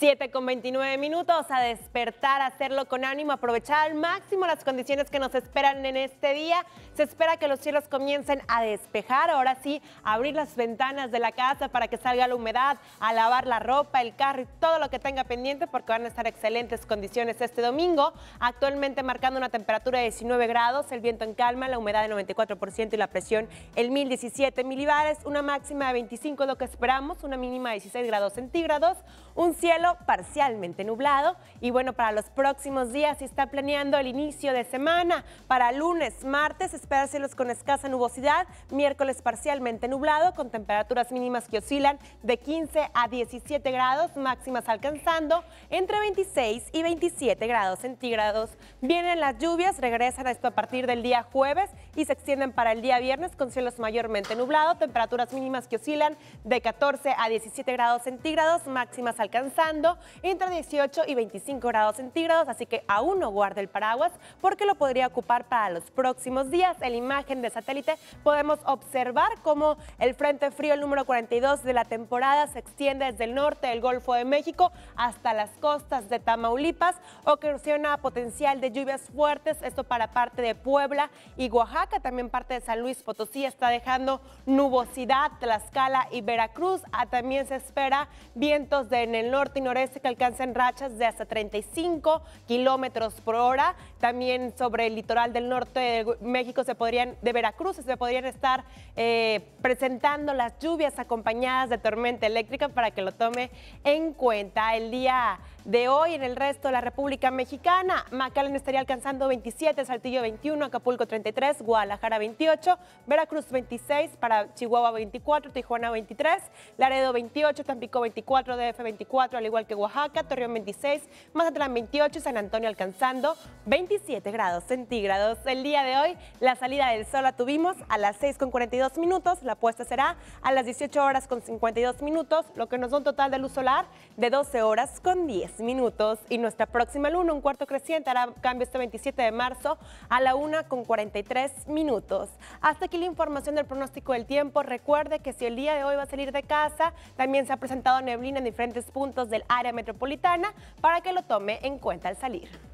7 con 29 minutos a despertar, hacerlo con ánimo, aprovechar al máximo las condiciones que nos esperan en este día. Se espera que los cielos comiencen a despejar, ahora sí, abrir las ventanas de la casa para que salga la humedad, a lavar la ropa, el carro y todo lo que tenga pendiente porque van a estar excelentes condiciones este domingo. Actualmente marcando una temperatura de 19 grados, el viento en calma, la humedad del 94% y la presión el 1017 milibares, una máxima de 25 lo que esperamos, una mínima de 16 grados centígrados, un cielo parcialmente nublado y bueno, para los próximos días si está planeando el inicio de semana, para lunes, martes, cielos con escasa nubosidad, miércoles parcialmente nublado con temperaturas mínimas que oscilan de 15 a 17 grados, máximas alcanzando entre 26 y 27 grados centígrados. Vienen las lluvias, regresan a esto a partir del día jueves y se extienden para el día viernes con cielos mayormente nublado, temperaturas mínimas que oscilan de 14 a 17 grados centígrados, máximas alcanzando entre 18 y 25 grados centígrados, así que aún no guarde el paraguas porque lo podría ocupar para los próximos días. En la imagen de satélite podemos observar cómo el Frente Frío el número 42 de la temporada se extiende desde el norte del Golfo de México hasta las costas de Tamaulipas, ocasiona potencial de lluvias fuertes, esto para parte de Puebla y Oaxaca, también parte de San Luis Potosí está dejando nubosidad, Tlaxcala y Veracruz, ah, también se espera vientos de en el norte y norte que alcancen rachas de hasta 35 kilómetros por hora. También sobre el litoral del norte de México se podrían, de Veracruz se podrían estar eh, presentando las lluvias acompañadas de tormenta eléctrica para que lo tome en cuenta. El día de hoy en el resto de la República Mexicana. Macalén estaría alcanzando 27, Saltillo 21, Acapulco 33, Guadalajara 28, Veracruz 26, para Chihuahua 24, Tijuana 23, Laredo 28, Tampico 24, DF 24, al igual que Oaxaca, Torreón 26, Mazatlán 28, San Antonio alcanzando 27 grados centígrados. El día de hoy la salida del sol la tuvimos a las 6 con 42 minutos, la puesta será a las 18 horas con 52 minutos, lo que nos da un total de luz solar de 12 horas con 10 minutos y nuestra próxima luna, un cuarto creciente, hará cambio este 27 de marzo a la 1 con 43 minutos. Hasta aquí la información del pronóstico del tiempo. Recuerde que si el día de hoy va a salir de casa, también se ha presentado neblina en diferentes puntos del área metropolitana para que lo tome en cuenta al salir.